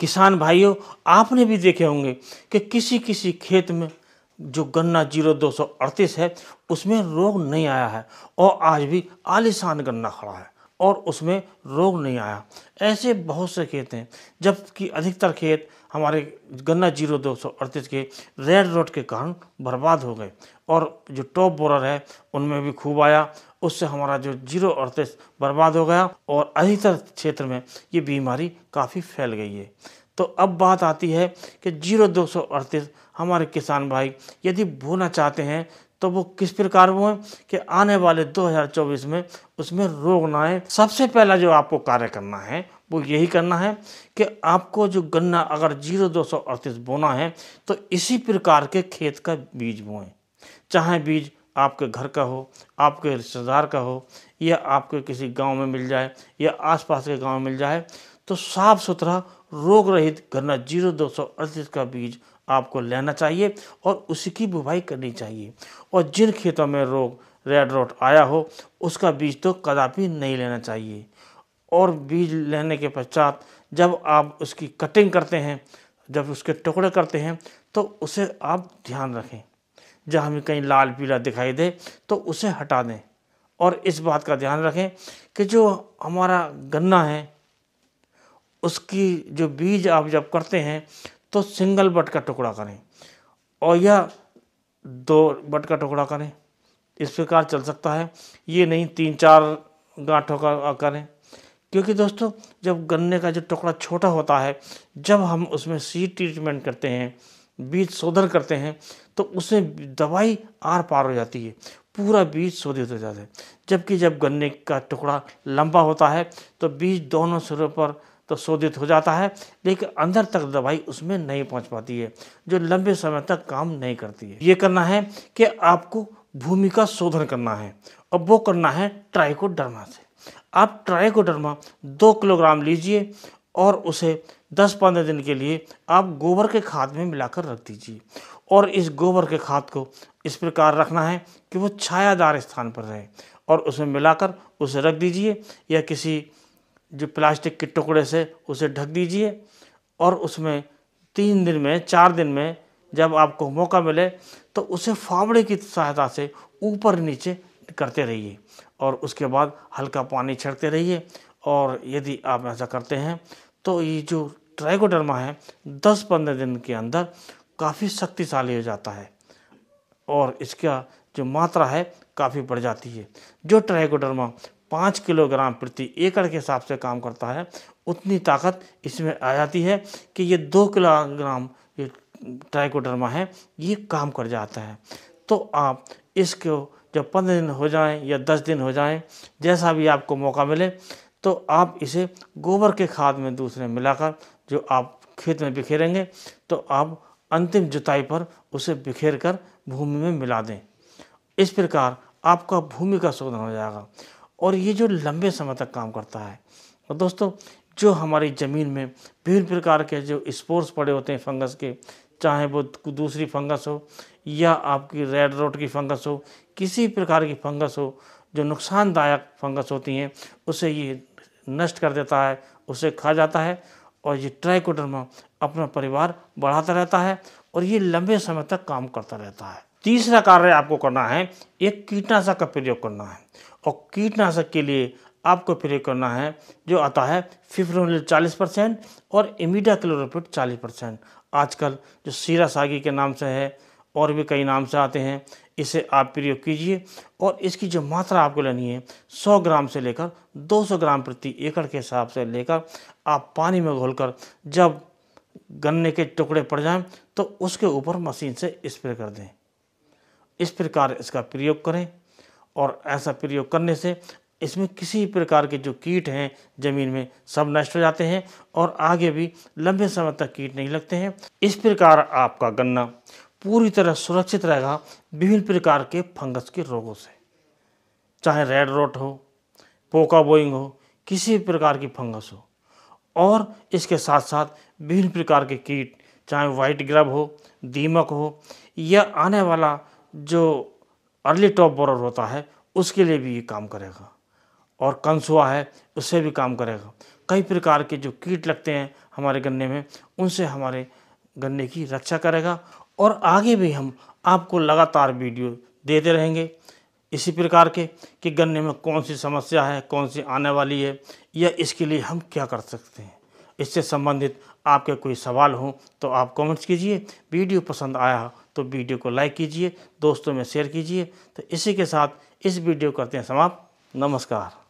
किसान भाइयों आपने भी देखे होंगे कि किसी किसी खेत में जो गन्ना जीरो दो सौ अड़तीस है उसमें रोग नहीं आया है और आज भी आलिशान गन्ना खड़ा है और उसमें रोग नहीं आया ऐसे बहुत से खेत हैं जबकि अधिकतर खेत हमारे गन्ना जीरो दो सौ अड़तीस के रेड रोड के कारण बर्बाद हो गए और जो टॉप बोरर है उनमें भी खूब आया उससे हमारा जो जीरो अड़तीस बर्बाद हो गया और अधिकतर क्षेत्र में ये बीमारी काफ़ी फैल गई है तो अब बात आती है कि जीरो दो सौ अड़तीस हमारे किसान भाई यदि बोना चाहते हैं तो वो किस प्रकार वो है कि आने वाले 2024 में उसमें रोग ना आए सबसे पहला जो आपको कार्य करना है वो यही करना है कि आपको जो गन्ना अगर जीरो दो सौ अड़तीस बोना है तो इसी प्रकार के खेत का बीज बोएं चाहे बीज आपके घर का हो आपके रिश्तेदार का हो या आपके किसी गांव में मिल जाए या आसपास के गांव में मिल जाए तो साफ़ सुथरा रोग रहित गन्ना जीरो दो सौ अड़तीस का बीज आपको लेना चाहिए और उसी की बुवाई करनी चाहिए और जिन खेतों में रोग रेड रोट आया हो उसका बीज तो कदापि नहीं लेना चाहिए और बीज लेने के पश्चात जब आप उसकी कटिंग करते हैं जब उसके टुकड़े करते हैं तो उसे आप ध्यान रखें जहाँ हमें कहीं लाल पीला दिखाई दे तो उसे हटा दें और इस बात का ध्यान रखें कि जो हमारा गन्ना है उसकी जो बीज आप जब करते हैं तो सिंगल बट का टुकड़ा करें और यह दो बट का टुकड़ा करें इस प्रकार चल सकता है ये नहीं तीन चार गांठों का करें क्योंकि दोस्तों जब गन्ने का जो टुकड़ा छोटा होता है जब हम उसमें सीड ट्रीटमेंट करते हैं बीज शोधन करते हैं तो उसमें दवाई आर पार हो जाती है पूरा बीज शोधित हो जाता है जबकि जब गन्ने का टुकड़ा लंबा होता है तो बीज दोनों सिरों पर तो शोधित हो जाता है लेकिन अंदर तक दवाई उसमें नहीं पहुंच पाती है जो लंबे समय तक काम नहीं करती है ये करना है कि आपको भूमि का शोधन करना है और वो करना है ट्राइकोडर्मा से आप ट्राइकोडर्मा दो किलोग्राम लीजिए और उसे 10-15 दिन के लिए आप गोबर के खाद में मिलाकर रख दीजिए और इस गोबर के खाद को इस प्रकार रखना है कि वो छायादार स्थान पर रहे और उसमें मिलाकर उसे रख दीजिए या किसी जो प्लास्टिक के टुकड़े से उसे ढक दीजिए और उसमें तीन दिन में चार दिन में जब आपको मौका मिले तो उसे फावड़े की सहायता से ऊपर नीचे करते रहिए और उसके बाद हल्का पानी छिड़कते रहिए और यदि आप ऐसा करते हैं तो ये जो ट्राइकोडर्मा है दस पंद्रह दिन के अंदर काफ़ी शक्तिशाली हो जाता है और इसका जो मात्रा है काफ़ी बढ़ जाती है जो ट्राइकोडर्मा पाँच किलोग्राम प्रति एकड़ के हिसाब से काम करता है उतनी ताकत इसमें आ जाती है कि ये दो किलोग्राम ये ट्राइकोडर्मा है ये काम कर जाता है तो आप इसको जब पंद्रह दिन हो जाएं या दस दिन हो जाएं जैसा भी आपको मौका मिले तो आप इसे गोबर के खाद में दूसरे मिलाकर जो आप खेत में बिखेरेंगे तो आप अंतिम जुताई पर उसे बिखेर कर भूमि में मिला दें इस प्रकार आपका भूमि का शोधन हो जाएगा और ये जो लंबे समय तक काम करता है और दोस्तों जो हमारी ज़मीन में विभिन्न प्रकार के जो स्पोर्स पड़े होते हैं फंगस के चाहे वो दूसरी फंगस हो या आपकी रेड रोट की फंगस हो किसी प्रकार की फंगस हो जो नुकसानदायक फंगस होती हैं उसे ये नष्ट कर देता है उसे खा जाता है और ये ट्राइकोडर्मा अपना परिवार बढ़ाता रहता है और ये लंबे समय तक काम करता रहता है तीसरा कार्य आपको करना है एक कीटनाशक का प्रयोग करना है और कीटनाशक के लिए आपको प्रयोग करना है जो आता है फिफ्रोनिल चालीस परसेंट और इमिडा क्लोरोपिट चालीस परसेंट आजकल जो सीरा सागी के नाम से है और भी कई नाम से आते हैं इसे आप प्रयोग कीजिए और इसकी जो मात्रा आपको लेनी है 100 ग्राम से लेकर 200 ग्राम प्रति एकड़ के हिसाब से लेकर आप पानी में घोलकर जब गन्ने के टुकड़े पड़ जाएं तो उसके ऊपर मशीन से स्प्रे कर दें इस प्रकार इसका प्रयोग करें और ऐसा प्रयोग करने से इसमें किसी प्रकार के जो कीट हैं ज़मीन में सब नष्ट हो जाते हैं और आगे भी लंबे समय तक कीट नहीं लगते हैं इस प्रकार आपका गन्ना पूरी तरह सुरक्षित रहेगा विभिन्न प्रकार के फंगस के रोगों से चाहे रेड रोट हो पोका बोइंग हो किसी भी प्रकार की फंगस हो और इसके साथ साथ विभिन्न प्रकार के कीट चाहे वाइट ग्रब हो दीमक हो या आने वाला जो अर्ली टॉप बॉलर होता है उसके लिए भी ये काम करेगा और कंसुआ है उससे भी काम करेगा कई प्रकार के जो कीट लगते हैं हमारे गन्ने में उनसे हमारे गन्ने की रक्षा करेगा और आगे भी हम आपको लगातार वीडियो देते रहेंगे इसी प्रकार के कि गन्ने में कौन सी समस्या है कौन सी आने वाली है या इसके लिए हम क्या कर सकते हैं इससे संबंधित आपके कोई सवाल हो तो आप कमेंट्स कीजिए वीडियो पसंद आया हो तो वीडियो को लाइक कीजिए दोस्तों में शेयर कीजिए तो इसी के साथ इस वीडियो करते हैं समाप्त नमस्कार